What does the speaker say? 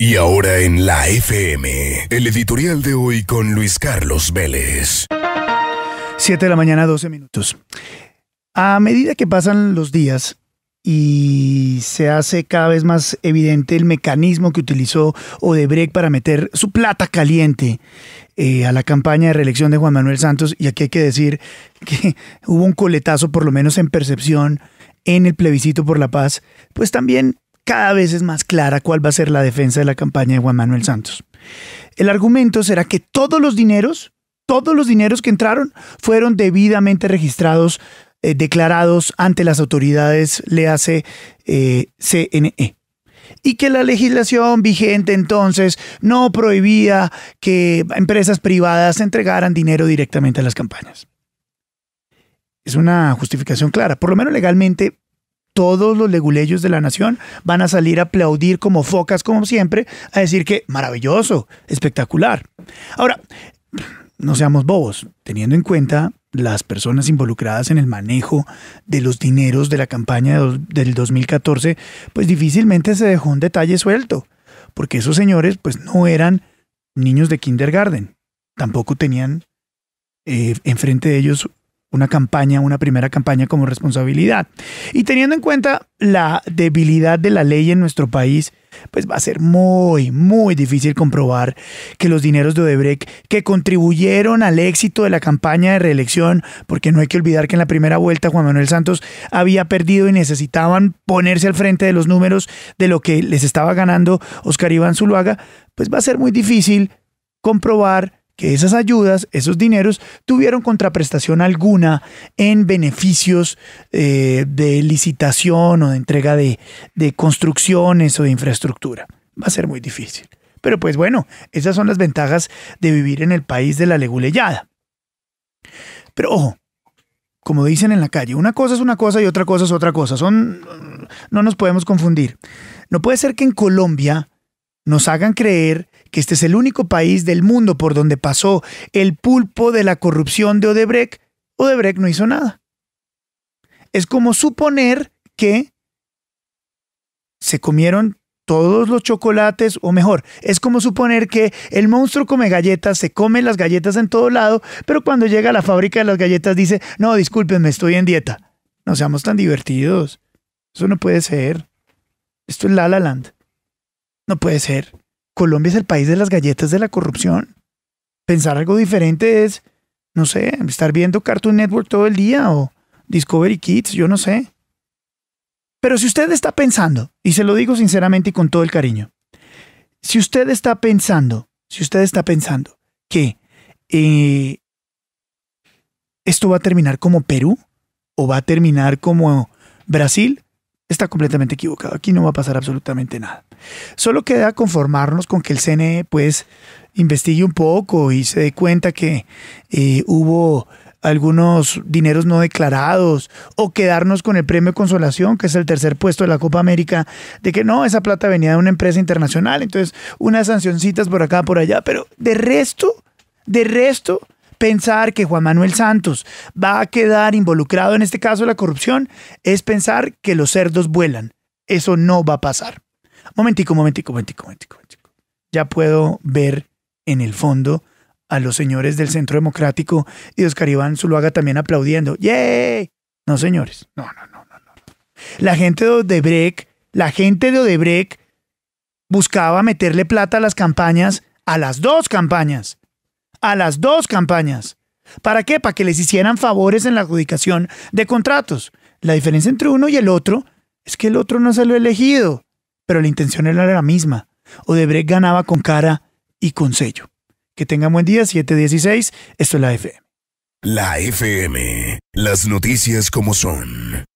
Y ahora en la FM, el editorial de hoy con Luis Carlos Vélez. Siete de la mañana, 12 minutos. A medida que pasan los días y se hace cada vez más evidente el mecanismo que utilizó Odebrecht para meter su plata caliente eh, a la campaña de reelección de Juan Manuel Santos, y aquí hay que decir que hubo un coletazo, por lo menos en percepción, en el plebiscito por la paz, pues también cada vez es más clara cuál va a ser la defensa de la campaña de Juan Manuel Santos. El argumento será que todos los dineros, todos los dineros que entraron fueron debidamente registrados, eh, declarados ante las autoridades, le hace eh, CNE y que la legislación vigente entonces no prohibía que empresas privadas entregaran dinero directamente a las campañas. Es una justificación clara, por lo menos legalmente todos los leguleyos de la nación van a salir a aplaudir como focas, como siempre, a decir que maravilloso, espectacular. Ahora, no seamos bobos, teniendo en cuenta las personas involucradas en el manejo de los dineros de la campaña del 2014, pues difícilmente se dejó un detalle suelto, porque esos señores pues no eran niños de kindergarten, tampoco tenían eh, enfrente de ellos una campaña, una primera campaña como responsabilidad. Y teniendo en cuenta la debilidad de la ley en nuestro país, pues va a ser muy, muy difícil comprobar que los dineros de Odebrecht que contribuyeron al éxito de la campaña de reelección, porque no hay que olvidar que en la primera vuelta Juan Manuel Santos había perdido y necesitaban ponerse al frente de los números de lo que les estaba ganando Oscar Iván Zuluaga, pues va a ser muy difícil comprobar que esas ayudas, esos dineros, tuvieron contraprestación alguna en beneficios eh, de licitación o de entrega de, construcciones o de infraestructura. Va a ser muy difícil. Pero pues bueno, esas son las ventajas de vivir en el país de la leguleyada. Pero ojo, como dicen en la calle, una cosa es una cosa y otra cosa es otra cosa. Son, no nos podemos confundir. No puede ser que en Colombia nos hagan creer que este es el único país del mundo por donde pasó el pulpo de la corrupción de Odebrecht, Odebrecht no hizo nada. Es como suponer que se comieron todos los chocolates, o mejor, es como suponer que el monstruo come galletas, se come las galletas en todo lado, pero cuando llega a la fábrica de las galletas dice, no, discúlpenme, estoy en dieta. No seamos tan divertidos. Eso no puede ser. Esto es La La Land. No puede ser. Colombia es el país de las galletas de la corrupción. Pensar algo diferente es, no sé, estar viendo Cartoon Network todo el día o Discovery Kids, yo no sé. Pero si usted está pensando, y se lo digo sinceramente y con todo el cariño, si usted está pensando, si usted está pensando que eh, esto va a terminar como Perú o va a terminar como Brasil, está completamente equivocado. Aquí no va a pasar absolutamente nada. Solo queda conformarnos con que el CNE pues investigue un poco y se dé cuenta que eh, hubo algunos dineros no declarados o quedarnos con el premio consolación, que es el tercer puesto de la Copa América, de que no, esa plata venía de una empresa internacional, entonces unas sancioncitas por acá, por allá, pero de resto, de resto, pensar que Juan Manuel Santos va a quedar involucrado en este caso de la corrupción es pensar que los cerdos vuelan. Eso no va a pasar. Momentico, momentico, momentico, momentico. Ya puedo ver en el fondo a los señores del Centro Democrático y Oscar Iván Zuluaga también aplaudiendo. ¡Yay! No, señores. No, no, no, no, no. La gente de Odebrecht, la gente de Odebrecht buscaba meterle plata a las campañas, a las dos campañas a las dos campañas. ¿Para qué? Para que les hicieran favores en la adjudicación de contratos. La diferencia entre uno y el otro es que el otro no se lo elegido, pero la intención era la misma. Odebrecht ganaba con cara y con sello. Que tengan buen día, 716. Esto es la FM. La FM. Las noticias como son.